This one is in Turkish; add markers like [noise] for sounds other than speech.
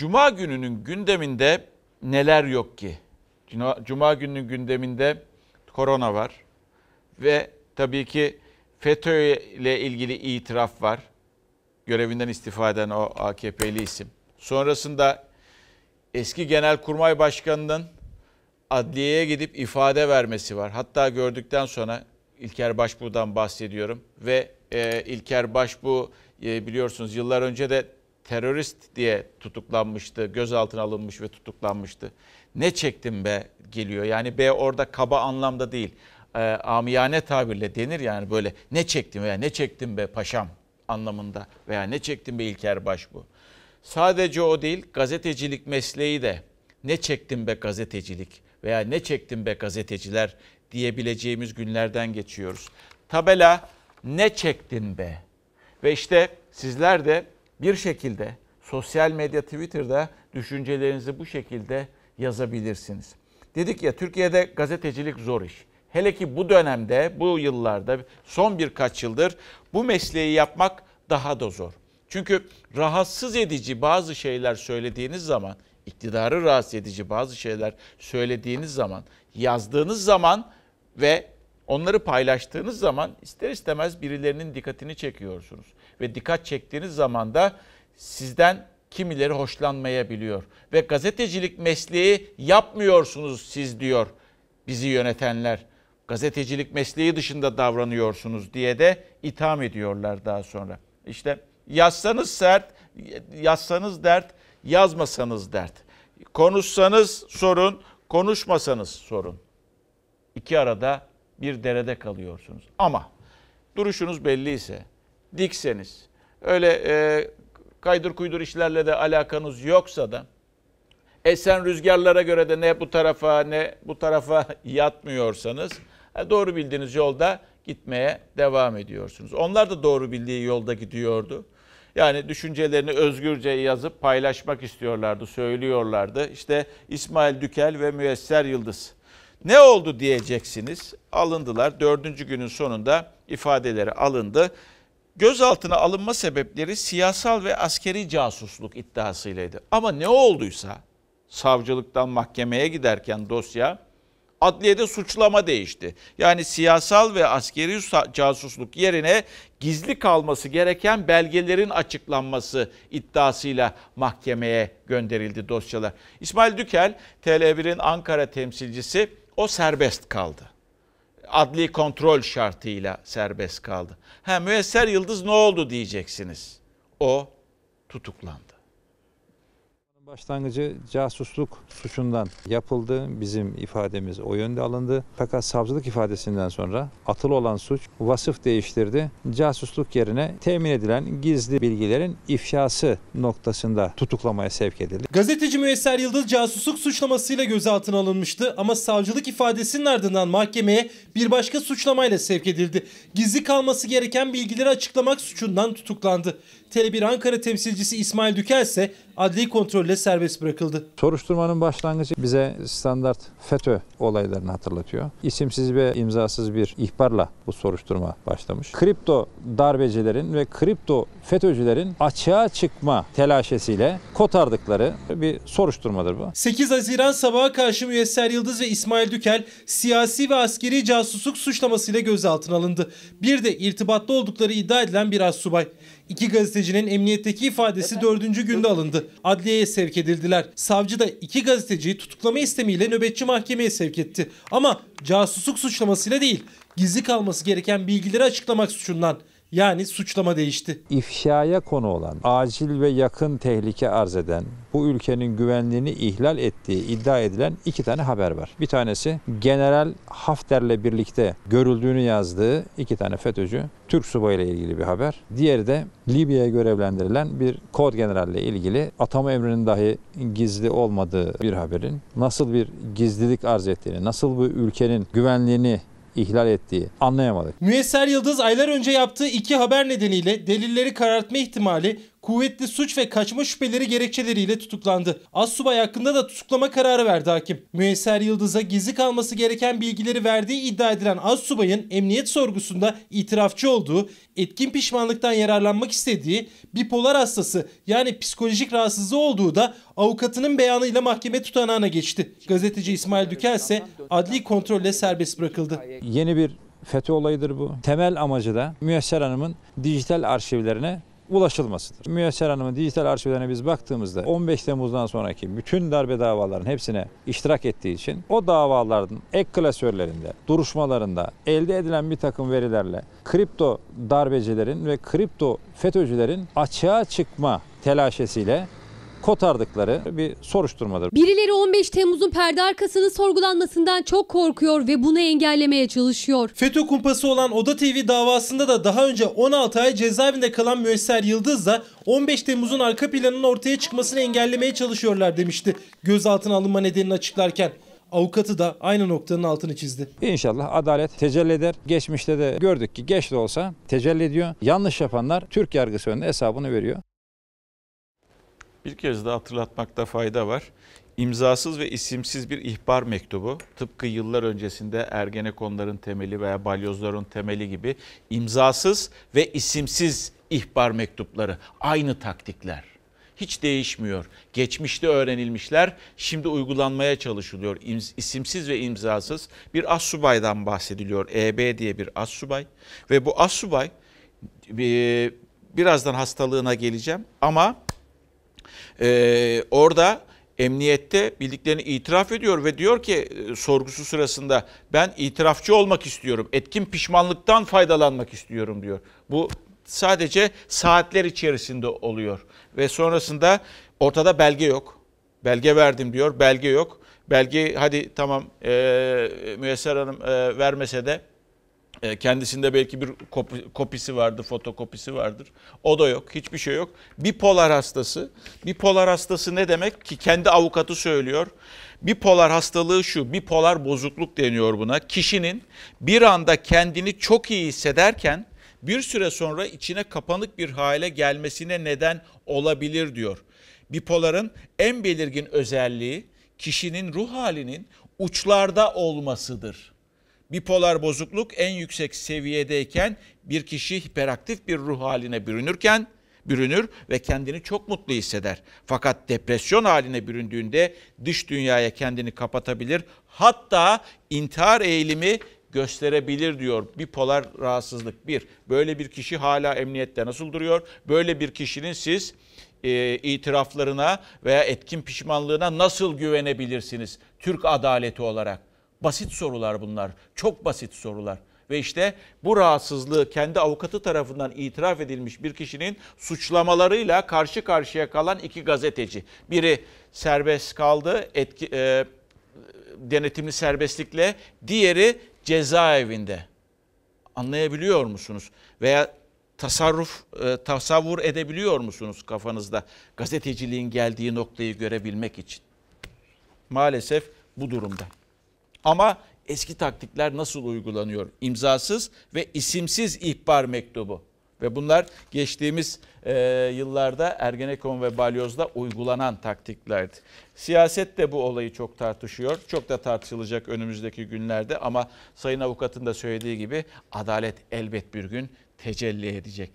Cuma gününün gündeminde neler yok ki? Cuma gününün gündeminde korona var ve tabii ki FETÖ ile ilgili itiraf var. Görevinden istifa eden o AKP'li isim. Sonrasında eski Genelkurmay Başkanı'nın adliyeye gidip ifade vermesi var. Hatta gördükten sonra İlker Başbuğ'dan bahsediyorum ve e, İlker Başbuğ e, biliyorsunuz yıllar önce de terörist diye tutuklanmıştı, gözaltına alınmış ve tutuklanmıştı. Ne çektim be geliyor. Yani B orada kaba anlamda değil. E, amiyane tabirle denir yani böyle ne çektim veya ne çektim be paşam anlamında veya ne çektim be İlker Baş bu. Sadece o değil gazetecilik mesleği de ne çektim be gazetecilik veya ne çektim be gazeteciler diyebileceğimiz günlerden geçiyoruz. Tabela ne çektin be? Ve işte sizler de bir şekilde sosyal medya Twitter'da düşüncelerinizi bu şekilde yazabilirsiniz. Dedik ya Türkiye'de gazetecilik zor iş. Hele ki bu dönemde, bu yıllarda, son birkaç yıldır bu mesleği yapmak daha da zor. Çünkü rahatsız edici bazı şeyler söylediğiniz zaman, iktidarı rahatsız edici bazı şeyler söylediğiniz zaman, yazdığınız zaman ve Onları paylaştığınız zaman ister istemez birilerinin dikkatini çekiyorsunuz. Ve dikkat çektiğiniz zaman da sizden kimileri hoşlanmayabiliyor. Ve gazetecilik mesleği yapmıyorsunuz siz diyor bizi yönetenler. Gazetecilik mesleği dışında davranıyorsunuz diye de itham ediyorlar daha sonra. İşte yazsanız sert, yazsanız dert, yazmasanız dert. Konuşsanız sorun, konuşmasanız sorun. İki arada bir derede kalıyorsunuz. Ama duruşunuz belli ise, dikseniz, öyle e, kaydır kuydur işlerle de alakanız yoksa da esen rüzgarlara göre de ne bu tarafa ne bu tarafa [laughs] yatmıyorsanız e, doğru bildiğiniz yolda gitmeye devam ediyorsunuz. Onlar da doğru bildiği yolda gidiyordu. Yani düşüncelerini özgürce yazıp paylaşmak istiyorlardı, söylüyorlardı. İşte İsmail Dükel ve Müyesser Yıldız ne oldu diyeceksiniz. Alındılar. Dördüncü günün sonunda ifadeleri alındı. Gözaltına alınma sebepleri siyasal ve askeri casusluk iddiasıylaydı. Ama ne olduysa savcılıktan mahkemeye giderken dosya adliyede suçlama değişti. Yani siyasal ve askeri casusluk yerine gizli kalması gereken belgelerin açıklanması iddiasıyla mahkemeye gönderildi dosyalar. İsmail Dükel, TL1'in Ankara temsilcisi o serbest kaldı. Adli kontrol şartıyla serbest kaldı. Ha müesser yıldız ne oldu diyeceksiniz. O tutuklandı. Başlangıcı casusluk suçundan yapıldı. Bizim ifademiz o yönde alındı. Fakat savcılık ifadesinden sonra atıl olan suç vasıf değiştirdi. Casusluk yerine temin edilen gizli bilgilerin ifşası noktasında tutuklamaya sevk edildi. Gazeteci Müesser Yıldız casusluk suçlamasıyla gözaltına alınmıştı ama savcılık ifadesinin ardından mahkemeye bir başka suçlamayla sevk edildi. Gizli kalması gereken bilgileri açıklamak suçundan tutuklandı. Tele1 Ankara temsilcisi İsmail Dükel ise adli kontrolle serbest bırakıldı. Soruşturmanın başlangıcı bize standart FETÖ olaylarını hatırlatıyor. İsimsiz ve imzasız bir ihbarla bu soruşturma başlamış. Kripto darbecilerin ve kripto FETÖ'cülerin açığa çıkma telaşesiyle kotardıkları bir soruşturmadır bu. 8 Haziran sabaha karşı Müyesser Yıldız ve İsmail Dükel siyasi ve askeri casusluk suçlamasıyla gözaltına alındı. Bir de irtibatlı oldukları iddia edilen bir subay. İki gazetecinin emniyetteki ifadesi dördüncü günde alındı. Adliyeye sevk edildiler. Savcı da iki gazeteciyi tutuklama istemiyle nöbetçi mahkemeye sevk etti. Ama casusluk suçlamasıyla değil, gizli kalması gereken bilgileri açıklamak suçundan. Yani suçlama değişti. İfşaya konu olan, acil ve yakın tehlike arz eden, bu ülkenin güvenliğini ihlal ettiği iddia edilen iki tane haber var. Bir tanesi General Hafter'le birlikte görüldüğünü yazdığı iki tane FETÖ'cü Türk subayıyla ilgili bir haber. Diğeri de Libya'ya görevlendirilen bir kod generalle ilgili atama emrinin dahi gizli olmadığı bir haberin nasıl bir gizlilik arz ettiğini, nasıl bu ülkenin güvenliğini ihlal ettiği anlayamadık. Müyesser Yıldız aylar önce yaptığı iki haber nedeniyle delilleri karartma ihtimali kuvvetli suç ve kaçma şüpheleri gerekçeleriyle tutuklandı. Assubay hakkında da tutuklama kararı verdi hakim. Müesser Yıldız'a gizli kalması gereken bilgileri verdiği iddia edilen Assubay'ın emniyet sorgusunda itirafçı olduğu, etkin pişmanlıktan yararlanmak istediği, bipolar hastası yani psikolojik rahatsızlığı olduğu da avukatının beyanıyla mahkeme tutanağına geçti. Gazeteci İsmail Dükel ise adli kontrolle serbest bırakıldı. Yeni bir FETÖ olayıdır bu. Temel amacı da Müyesser Hanım'ın dijital arşivlerine ulaşılmasıdır. Müyesser Hanım'ın dijital arşivlerine biz baktığımızda 15 Temmuz'dan sonraki bütün darbe davalarının hepsine iştirak ettiği için o davaların ek klasörlerinde, duruşmalarında elde edilen bir takım verilerle kripto darbecilerin ve kripto FETÖ'cülerin açığa çıkma telaşesiyle kotardıkları bir soruşturmadır. Birileri 15 Temmuz'un perde arkasının sorgulanmasından çok korkuyor ve bunu engellemeye çalışıyor. FETÖ kumpası olan Oda TV davasında da daha önce 16 ay cezaevinde kalan Müesser Yıldız da 15 Temmuz'un arka planının ortaya çıkmasını engellemeye çalışıyorlar demişti gözaltına alınma nedenini açıklarken. Avukatı da aynı noktanın altını çizdi. İnşallah adalet tecelli eder. Geçmişte de gördük ki geç de olsa tecelli ediyor. Yanlış yapanlar Türk yargısı önünde hesabını veriyor bir kez daha hatırlatmakta fayda var. İmzasız ve isimsiz bir ihbar mektubu tıpkı yıllar öncesinde Ergenekonların temeli veya balyozların temeli gibi imzasız ve isimsiz ihbar mektupları aynı taktikler. Hiç değişmiyor. Geçmişte öğrenilmişler şimdi uygulanmaya çalışılıyor. İsimsiz ve imzasız bir assubaydan bahsediliyor. EB diye bir assubay ve bu assubay birazdan hastalığına geleceğim ama ee, orada emniyette bildiklerini itiraf ediyor ve diyor ki e, sorgusu sırasında ben itirafçı olmak istiyorum. Etkin pişmanlıktan faydalanmak istiyorum diyor. Bu sadece saatler içerisinde oluyor ve sonrasında ortada belge yok. Belge verdim diyor, belge yok. Belge hadi tamam e, Müyesser Hanım e, vermese de e, kendisinde belki bir kopisi vardır, fotokopisi vardır. O da yok, hiçbir şey yok. Bipolar hastası. Bipolar hastası ne demek ki kendi avukatı söylüyor. Bipolar hastalığı şu, bipolar bozukluk deniyor buna. Kişinin bir anda kendini çok iyi hissederken bir süre sonra içine kapanık bir hale gelmesine neden olabilir diyor. Bipoların en belirgin özelliği kişinin ruh halinin uçlarda olmasıdır bipolar bozukluk en yüksek seviyedeyken bir kişi hiperaktif bir ruh haline bürünürken bürünür ve kendini çok mutlu hisseder. Fakat depresyon haline büründüğünde dış dünyaya kendini kapatabilir. Hatta intihar eğilimi gösterebilir diyor bipolar rahatsızlık. Bir, böyle bir kişi hala emniyette nasıl duruyor? Böyle bir kişinin siz e, itiraflarına veya etkin pişmanlığına nasıl güvenebilirsiniz Türk adaleti olarak? Basit sorular bunlar. Çok basit sorular. Ve işte bu rahatsızlığı kendi avukatı tarafından itiraf edilmiş bir kişinin suçlamalarıyla karşı karşıya kalan iki gazeteci. Biri serbest kaldı, etki, e, denetimli serbestlikle, diğeri cezaevinde. Anlayabiliyor musunuz? Veya tasarruf, e, tasavvur edebiliyor musunuz kafanızda gazeteciliğin geldiği noktayı görebilmek için? Maalesef bu durumda. Ama eski taktikler nasıl uygulanıyor? İmzasız ve isimsiz ihbar mektubu. Ve bunlar geçtiğimiz e, yıllarda Ergenekon ve Balyoz'da uygulanan taktiklerdi. Siyaset de bu olayı çok tartışıyor. Çok da tartışılacak önümüzdeki günlerde ama Sayın Avukat'ın da söylediği gibi adalet elbet bir gün tecelli edecek.